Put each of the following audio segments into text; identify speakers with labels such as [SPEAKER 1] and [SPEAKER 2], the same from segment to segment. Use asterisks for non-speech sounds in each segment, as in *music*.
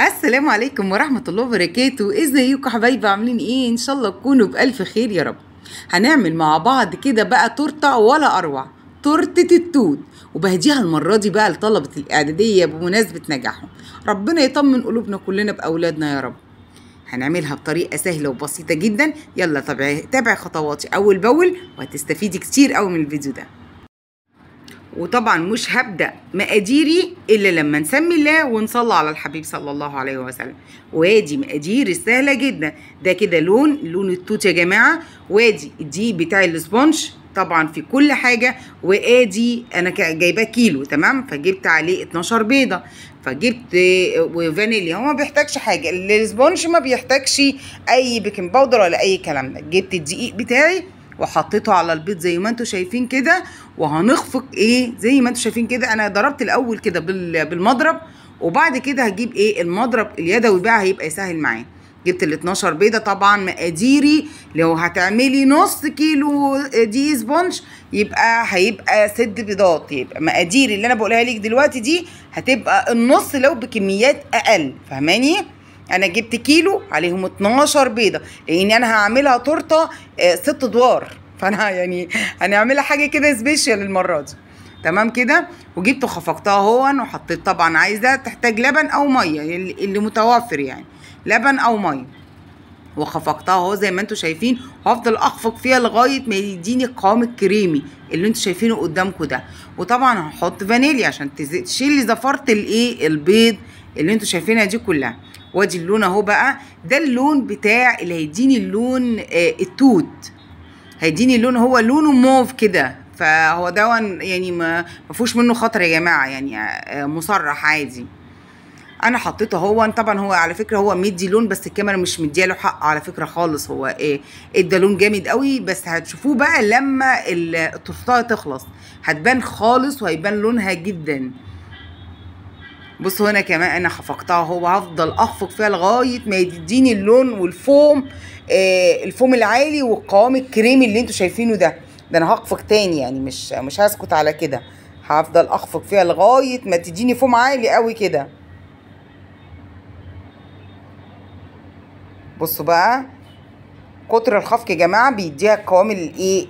[SPEAKER 1] السلام عليكم ورحمة الله وبركاته ازيكم حبايبي عاملين ايه ان شاء الله تكونوا بألف خير يا رب هنعمل مع بعض كده بقى تورتة ولا أروع تورتة التوت وبهديها المرة دي بقى لطلبة الإعدادية بمناسبة نجاحهم ربنا يطمن قلوبنا كلنا بأولادنا يا رب هنعملها بطريقة سهلة وبسيطة جدا يلا تابعي خطواتي أول بأول وهتستفيدي كتير أوي من الفيديو ده وطبعا مش هبدا مقاديري الا لما نسمي الله ونصلي على الحبيب صلى الله عليه وسلم وادي مقادير سهله جدا ده كده لون لون التوت يا جماعه وادي دي بتاع الاسبونج طبعا في كل حاجه وادي انا جايباه كيلو تمام فجبت عليه 12 بيضه فجبت وفانيليا هو ما بيحتاجش حاجه الاسبونج ما بيحتاجش اي بيكنج باودر ولا اي كلام ده جبت الدقيق بتاعي وحطيته على البيض زي ما انتم شايفين كده وهنخفق ايه زي ما انتم شايفين كده انا ضربت الاول كده بالمضرب وبعد كده هجيب ايه المضرب اليدوي بقى هيبقى يسهل معايا جبت ال 12 بيضه طبعا مقاديري لو هتعملي نص كيلو دي سبونج يبقى هيبقى ست بيضات يبقى مقاديري اللي انا بقولها لك دلوقتي دي هتبقى النص لو بكميات اقل فهماني؟ انا جبت كيلو عليهم 12 بيضه لان انا هعملها تورته آه، ست ادوار *laughs* فانا يعني هنعملها حاجه كده سبيشال المره دي تمام كده وجبت خفقتها اهو وحطيت طبعا عايزه تحتاج لبن او ميه اللي متوفر يعني لبن او ميه وخفقتها اهو زي ما انتم شايفين هفضل اخفق فيها لغايه ما يديني القوام الكريمي اللي انتم شايفينه قدامكم ده وطبعا هحط فانيليا عشان تشيل زفاره الايه البيض اللي انتم شايفينها دي كلها وادي اللون اهو بقى ده اللون بتاع اللي هيديني اللون آه التوت هيديني اللون هو لونه موف كده فهو ده يعني ما فيهوش منه خطر يا جماعه يعني آه مصرح عادي انا حطيته هو طبعا هو على فكره هو مدي لون بس الكاميرا مش مدياله حق على فكره خالص هو ايه ادى لون جامد قوي بس هتشوفوه بقى لما التورتايه تخلص هتبان خالص وهيبان لونها جدا بص هنا كمان انا خفقتها اهو هفضل اخفق فيها لغايه ما تديني اللون والفوم آه الفوم العالي والقوام الكريمي اللي انتوا شايفينه ده ده انا هخفق تاني يعني مش مش هسكت على كده هفضل اخفق فيها لغايه ما تديني فوم عالي قوي كده بصوا بقى كتر الخفق يا جماعه بيديها القوام الايه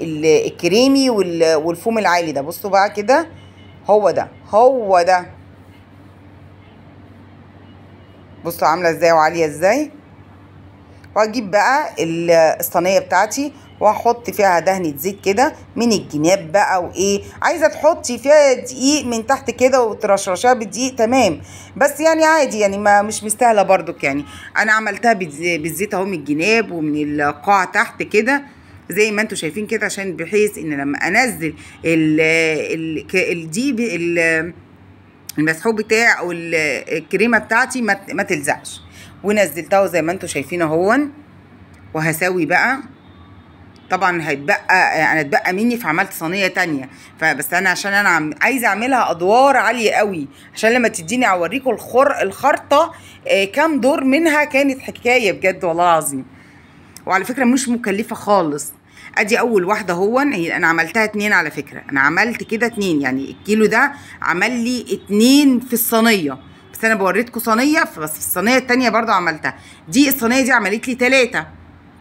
[SPEAKER 1] الكريمي والفوم العالي ده بصوا بقى كده هو ده هو ده بصوا عامله ازاي وعاليه ازاي واجيب بقى الصينيه بتاعتي واحط فيها دهنه زيت كده من الجناب بقى وايه عايزه تحطي فيها دقيق من تحت كده وترشرشها بالدقيق تمام بس يعني عادي يعني ما مش مستاهله برضك يعني انا عملتها بالزيت اهو من الجناب ومن القاع تحت كده زي ما انتم شايفين كده عشان بحيث ان لما انزل ال ال دي المسحوق بتاعي او الكريمه بتاعتي ما تلزقش ونزلتها زي ما انتم شايفين اهون وهساوي بقى طبعا هيتبقى انا يعني اتبقى مني فعملت صينيه تانية فبس انا عشان انا عم عايزه اعملها ادوار عاليه قوي عشان لما تديني اوريكم الخر الخرطه آه كام دور منها كانت حكايه بجد والله العظيم وعلى فكره مش مكلفه خالص ادي اول واحده هو انا عملتها اتنين على فكره انا عملت كده اتنين يعني الكيلو ده عمل لي اتنين في الصينيه بس انا بوريتكم صينيه بس في الصينيه التانيه برضه عملتها دي الصينيه دي عملت لي تلاته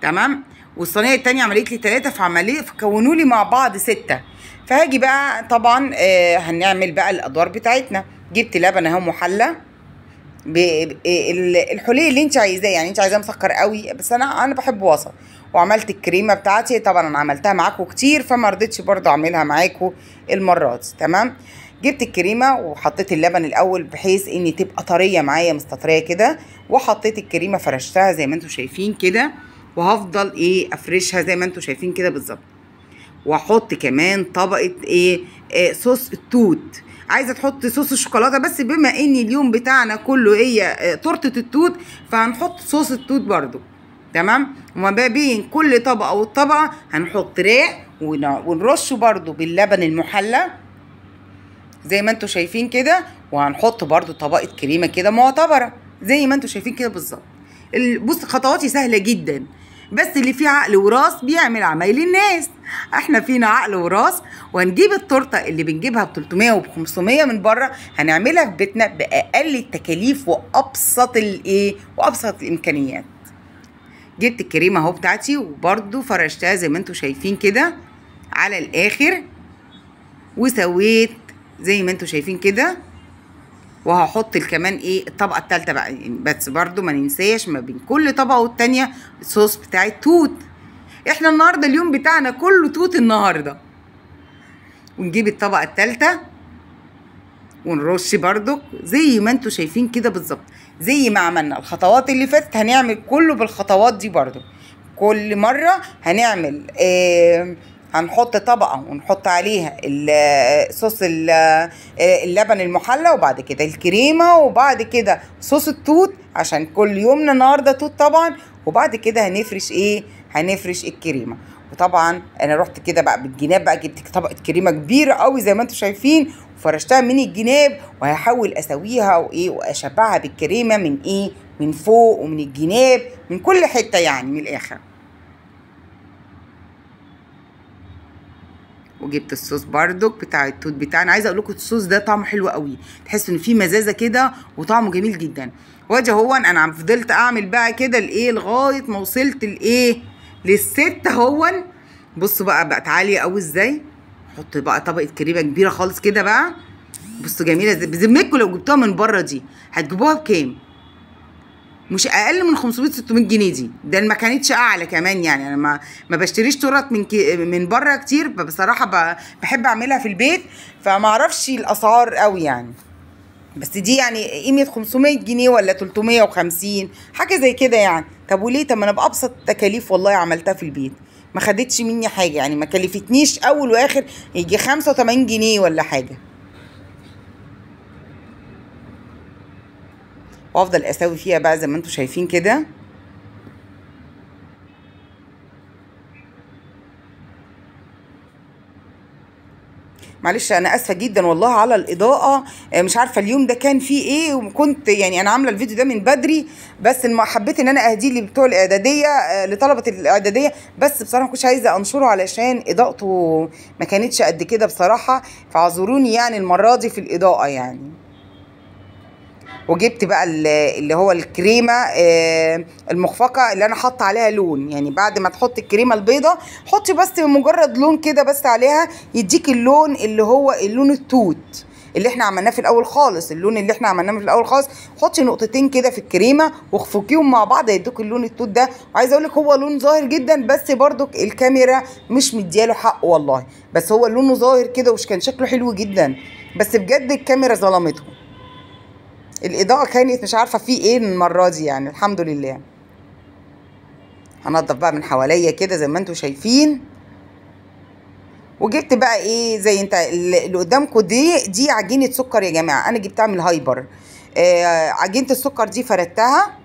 [SPEAKER 1] تمام والصينيه التانيه عملت لي تلاته فعمليه فكونوا لي مع بعض سته فهاجي بقى طبعا آه هنعمل بقى الادوار بتاعتنا جبت لبن اهو محلى الحليه اللي انت عايزاه يعني انت عايزاه مسكر قوي بس انا انا بحب وسط وعملت الكريمه بتاعتي طبعا انا عملتها معاكم كتير فما رضيتش برده اعملها معاكم المره دي تمام جبت الكريمه وحطيت اللبن الاول بحيث ان تبقى طريه معايا مستطريه كده وحطيت الكريمه فرشتها زي ما انتم شايفين كده وهفضل ايه افرشها زي ما انتم شايفين كده بالظبط واحط كمان طبقه ايه صوص إيه، صوص التوت عايزه تحط صوص الشوكولاته بس بما ان اليوم بتاعنا كله هي إيه تورته التوت فهنحط صوص التوت برده تمام وما بين كل طبقه والطبقه هنحط ريق ونرشه برده باللبن المحلى زي ما انتم شايفين كده وهنحط برده طبقه كريمه كده معتبره زي ما انتم شايفين كده بالظبط بص خطواتي سهله جدا بس اللي فيه عقل وراس بيعمل عمايل الناس احنا فينا عقل وراس وهنجيب التورته اللي بنجيبها ب 300 وب 500 من بره هنعملها في بيتنا باقل التكاليف وابسط الايه وابسط الامكانيات جبت الكريمه اهو بتاعتي وبرده فرشتها زي ما انتم شايفين كده على الاخر وسويت زي ما انتم شايفين كده وهحط كمان ايه الطبقه الثالثه بقى بس برده ما ننساش ما بين كل طبقه والثانيه الصوص بتاع التوت احنا النهارده اليوم بتاعنا كله توت النهارده ونجيب الطبقه الثالثه ونرش برده زي ما انتم شايفين كده بالظبط زي ما عملنا الخطوات اللي فاتت هنعمل كله بالخطوات دي برضو كل مره هنعمل ايه هنحط طبقة ونحط عليها صوص اللبن المحلى وبعد كده الكريمة وبعد كده صوص التوت عشان كل يوم النهاردة توت طبعا وبعد كده هنفرش ايه هنفرش الكريمة وطبعا انا رحت كده بقى بالجناب بقى جبت طبقة كريمة كبيرة قوي زي ما انتم شايفين وفرشتها من الجناب وهحاول اسويها وايه واشبعها بالكريمة من ايه من فوق ومن الجناب من كل حتة يعني من الاخر وجبت الصوص بردك بتاع التوت بتاعنا عايزه اقول لكم الصوص ده طعمه حلو قوي تحس ان فيه مزازه كده وطعمه جميل جدا واجي اهو انا عم فضلت اعمل بقى كده الايه لغايه ما وصلت الايه للست اهون بصوا بقى بقت عاليه قوي ازاي حط بقى طبقه كريمه كبيره خالص كده بقى بصوا جميله بذمتكم لو جبتوها من بره دي هتجيبوها بكام مش اقل من 500 600 جنيه دي ده ما كانتش اعلى كمان يعني انا ما ما بشتريش تورت من كي من بره كتير بصراحه بحب اعملها في البيت فما اعرفش الاسعار قوي يعني بس دي يعني قيمه 500 جنيه ولا 350 حاجه زي كده يعني طب وليه طب انا بابسط تكاليف والله عملتها في البيت ما خدتش مني حاجه يعني ما كلفتنيش اول واخر يجي 85 جنيه ولا حاجه وافضل اساوي فيها بقى زي ما انتم شايفين كده معلش انا اسفه جدا والله على الاضاءه آه، مش عارفه اليوم ده كان فيه ايه وكنت يعني انا عامله الفيديو ده من بدري بس حبيت ان انا اهديه لبتوع الاعداديه آه، لطلبه الاعداديه بس بصراحه ما كنتش عايزه انشره علشان اضاءته ما كانتش قد كده بصراحه فاعذروني يعني المره دي في الاضاءه يعني وجبت بقى اللي هو الكريمه آه، المخفقه اللي انا حاطه عليها لون يعني بعد ما تحطي الكريمه البيضه حطي بس مجرد لون كده بس عليها يديك اللون اللي هو اللون التوت اللي احنا عملناه في الاول خالص اللون اللي احنا عملناه في الاول خالص حطي نقطتين كده في الكريمه واخفقيهم مع بعض هيدوك اللون التوت ده وعايزه اقول لك هو لون ظاهر جدا بس برضك الكاميرا مش مدياله حق والله بس هو لونه ظاهر كده وش كان شكله حلو جدا بس بجد الكاميرا ظلمته الاضاءه كانت مش عارفه في ايه المره دي يعني الحمد لله هنضف بقى من حواليا كده زي ما انتم شايفين وجبت بقى ايه زي انت اللي قدامكم دي دي عجينه سكر يا جماعه انا جبتها من الهايبر آه عجينه السكر دي فردتها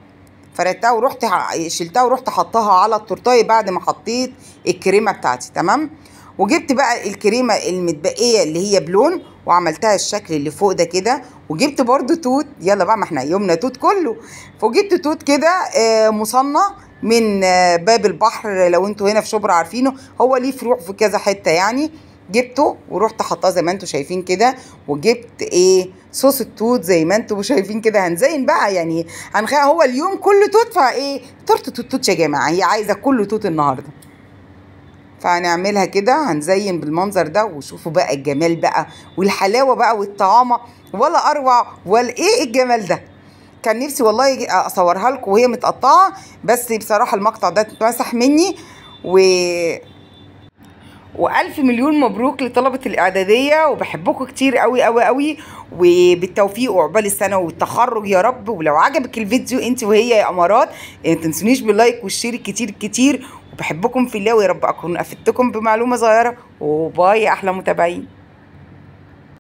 [SPEAKER 1] فردتها ورحت شلتها ورحت حطها على التورتايه بعد ما حطيت الكريمه بتاعتي تمام وجبت بقى الكريمه المتبقيه اللي هي بلون وعملتها الشكل اللي فوق ده كده وجبت برده توت يلا بقى ما احنا يومنا توت كله فجبت توت كده آه، مصنع من آه، باب البحر لو انتوا هنا في شبرا عارفينه هو ليه فروع في كذا حته يعني جبته ورحت حطاه زي ما انتوا شايفين كده وجبت ايه صوص التوت زي ما انتوا شايفين كده هنزين بقى يعني هنخ هو اليوم كله توت فايه تورته توت يا جماعه هي عايزه كله توت النهارده فهنعملها كده هنزين بالمنظر ده وشوفوا بقى الجمال بقى والحلاوه بقى والطعامه ولا اروع ولا ايه الجمال ده كان نفسي والله اصورها لكم وهي متقطعه بس بصراحه المقطع ده اتمسح مني و والف مليون مبروك لطلبه الاعداديه وبحبكم كتير قوي قوي قوي وبالتوفيق وعقبال السنه والتخرج يا رب ولو عجبك الفيديو انت وهي يا امارات إيه، ما تنسونيش باللايك والشير كتير كتير بحبكم في الله ويا رب اكون افدتكم بمعلومه صغيره وباي احلى متابعين